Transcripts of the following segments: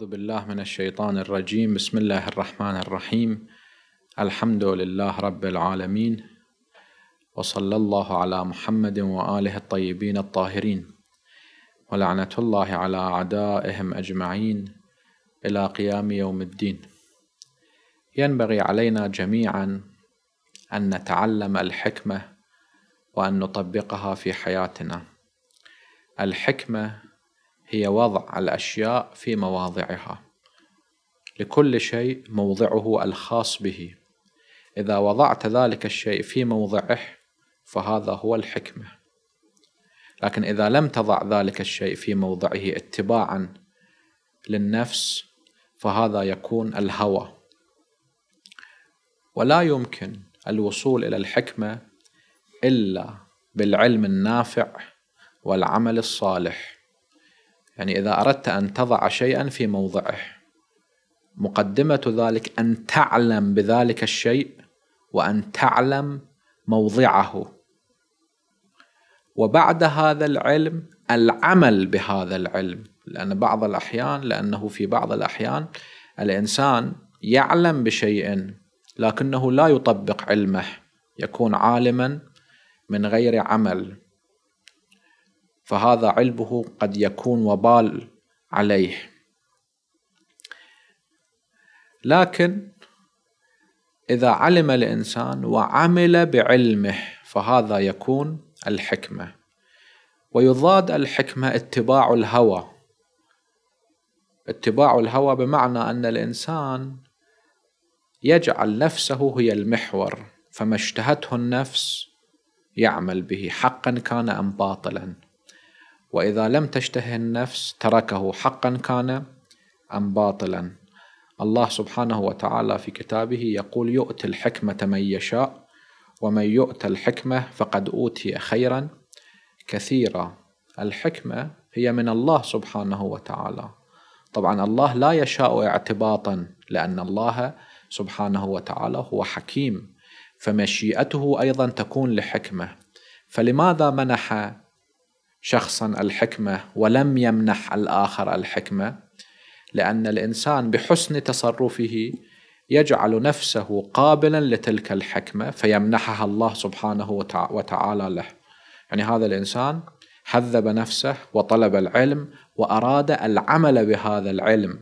أعوذ بالله من الشيطان الرجيم بسم الله الرحمن الرحيم الحمد لله رب العالمين وصلى الله على محمد وآله الطيبين الطاهرين ولعنة الله على أعدائهم أجمعين إلى قيام يوم الدين ينبغي علينا جميعا أن نتعلم الحكمة وأن نطبقها في حياتنا الحكمة هي وضع الأشياء في مواضعها لكل شيء موضعه الخاص به إذا وضعت ذلك الشيء في موضعه فهذا هو الحكمة لكن إذا لم تضع ذلك الشيء في موضعه اتباعا للنفس فهذا يكون الهوى ولا يمكن الوصول إلى الحكمة إلا بالعلم النافع والعمل الصالح يعني إذا أردت أن تضع شيئا في موضعه مقدمة ذلك أن تعلم بذلك الشيء وأن تعلم موضعه وبعد هذا العلم العمل بهذا العلم لأن بعض الأحيان لأنه في بعض الأحيان الإنسان يعلم بشيء لكنه لا يطبق علمه يكون عالما من غير عمل فهذا علبه قد يكون وبال عليه لكن إذا علم الإنسان وعمل بعلمه فهذا يكون الحكمة ويضاد الحكمة اتباع الهوى اتباع الهوى بمعنى أن الإنسان يجعل نفسه هي المحور فما اشتهته النفس يعمل به حقا كان أم باطلا وإذا لم تشتهي النفس تركه حقا كان أم باطلا الله سبحانه وتعالى في كتابه يقول يؤتي الحكمة من يشاء ومن يؤت الحكمة فقد أوتي خيرا كثيرا الحكمة هي من الله سبحانه وتعالى طبعا الله لا يشاء اعتباطا لأن الله سبحانه وتعالى هو حكيم فمشيئته أيضا تكون لحكمة فلماذا منح شخصا الحكمه ولم يمنح الاخر الحكمه لان الانسان بحسن تصرفه يجعل نفسه قابلا لتلك الحكمه فيمنحها الله سبحانه وتعالى له يعني هذا الانسان حذب نفسه وطلب العلم واراد العمل بهذا العلم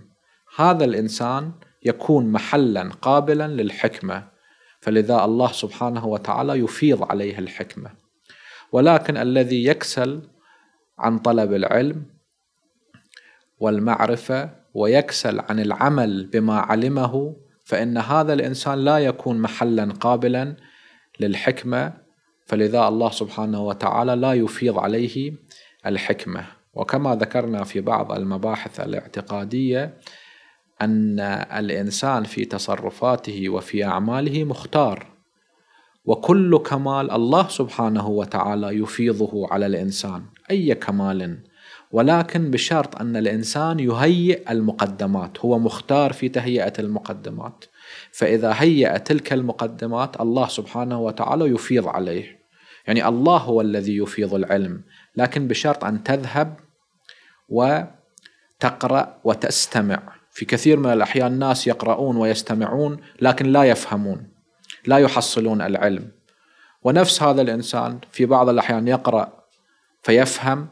هذا الانسان يكون محلا قابلا للحكمه فلذا الله سبحانه وتعالى يفيض عليه الحكمه ولكن الذي يكسل عن طلب العلم والمعرفة ويكسل عن العمل بما علمه فإن هذا الإنسان لا يكون محلا قابلا للحكمة فلذا الله سبحانه وتعالى لا يفيض عليه الحكمة وكما ذكرنا في بعض المباحث الاعتقادية أن الإنسان في تصرفاته وفي أعماله مختار وكل كمال الله سبحانه وتعالى يفيضه على الانسان اي كمال ولكن بشرط ان الانسان يهيئ المقدمات هو مختار في تهيئه المقدمات فاذا هيئ تلك المقدمات الله سبحانه وتعالى يفيض عليه يعني الله هو الذي يفيض العلم لكن بشرط ان تذهب وتقرا وتستمع في كثير من الاحيان الناس يقرؤون ويستمعون لكن لا يفهمون لا يحصلون العلم ونفس هذا الانسان في بعض الاحيان يقرا فيفهم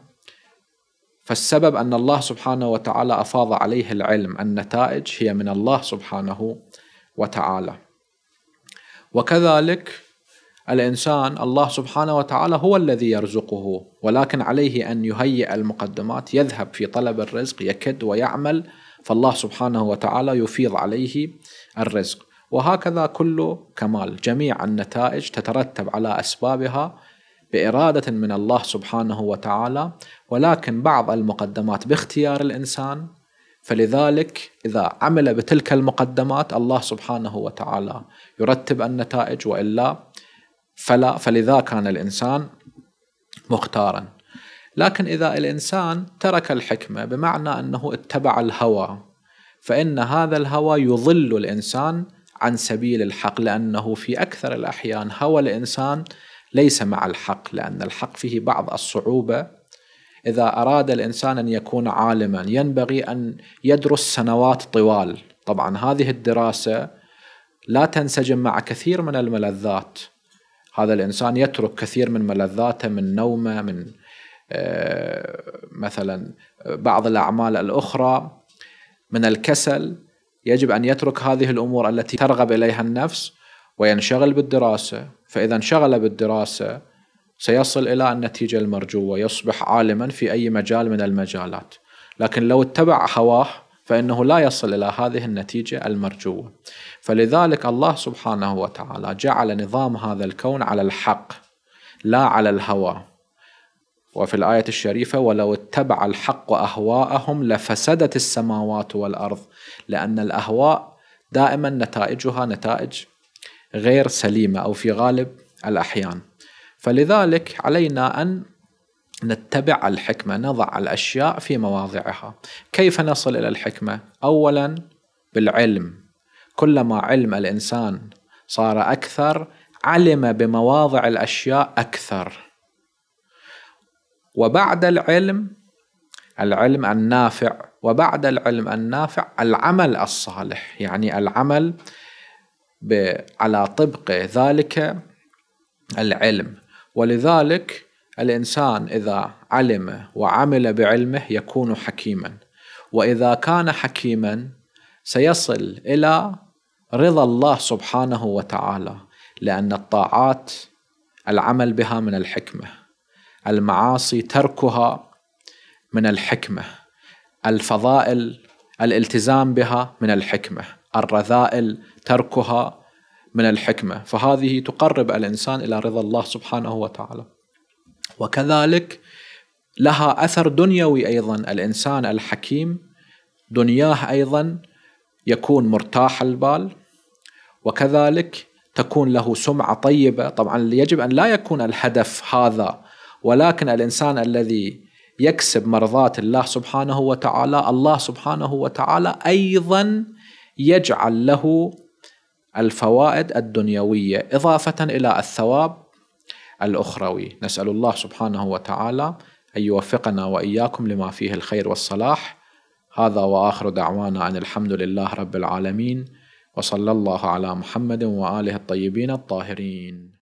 فالسبب ان الله سبحانه وتعالى افاض عليه العلم النتائج هي من الله سبحانه وتعالى وكذلك الانسان الله سبحانه وتعالى هو الذي يرزقه ولكن عليه ان يهيئ المقدمات يذهب في طلب الرزق يكد ويعمل فالله سبحانه وتعالى يفيض عليه الرزق وهكذا كله كمال جميع النتائج تترتب على أسبابها بإرادة من الله سبحانه وتعالى ولكن بعض المقدمات باختيار الإنسان فلذلك إذا عمل بتلك المقدمات الله سبحانه وتعالى يرتب النتائج وإلا فلا فلذا كان الإنسان مختارا لكن إذا الإنسان ترك الحكمة بمعنى أنه اتبع الهوى فإن هذا الهوى يضل الإنسان عن سبيل الحق لأنه في أكثر الأحيان هوى الإنسان ليس مع الحق لأن الحق فيه بعض الصعوبة إذا أراد الإنسان أن يكون عالما ينبغي أن يدرس سنوات طوال طبعا هذه الدراسة لا تنسجم مع كثير من الملذات هذا الإنسان يترك كثير من ملذاته من نومه من آه، مثلا بعض الأعمال الأخرى من الكسل يجب أن يترك هذه الأمور التي ترغب إليها النفس وينشغل بالدراسة فإذا انشغل بالدراسة سيصل إلى النتيجة المرجوة يصبح عالما في أي مجال من المجالات لكن لو اتبع هواه فإنه لا يصل إلى هذه النتيجة المرجوة فلذلك الله سبحانه وتعالى جعل نظام هذا الكون على الحق لا على الهوى وفي الآية الشريفة ولو اتبع الحق أهواءهم لفسدت السماوات والأرض لأن الأهواء دائما نتائجها نتائج غير سليمة أو في غالب الأحيان فلذلك علينا أن نتبع الحكمة نضع الأشياء في مواضعها كيف نصل إلى الحكمة؟ أولا بالعلم كلما علم الإنسان صار أكثر علم بمواضع الأشياء أكثر وبعد العلم العلم النافع وبعد العلم النافع العمل الصالح يعني العمل على طبق ذلك العلم ولذلك الانسان اذا علم وعمل بعلمه يكون حكيما واذا كان حكيما سيصل الى رضا الله سبحانه وتعالى لان الطاعات العمل بها من الحكمه المعاصي تركها من الحكمه الفضائل الالتزام بها من الحكمه الرذائل تركها من الحكمه فهذه تقرب الانسان الى رضا الله سبحانه وتعالى وكذلك لها اثر دنيوي ايضا الانسان الحكيم دنياه ايضا يكون مرتاح البال وكذلك تكون له سمعه طيبه طبعا يجب ان لا يكون الهدف هذا ولكن الإنسان الذي يكسب مرضات الله سبحانه وتعالى الله سبحانه وتعالى أيضا يجعل له الفوائد الدنيوية إضافة إلى الثواب الأخروي نسأل الله سبحانه وتعالى أن يوفقنا وإياكم لما فيه الخير والصلاح هذا وآخر دعوانا أن الحمد لله رب العالمين وصلى الله على محمد وآله الطيبين الطاهرين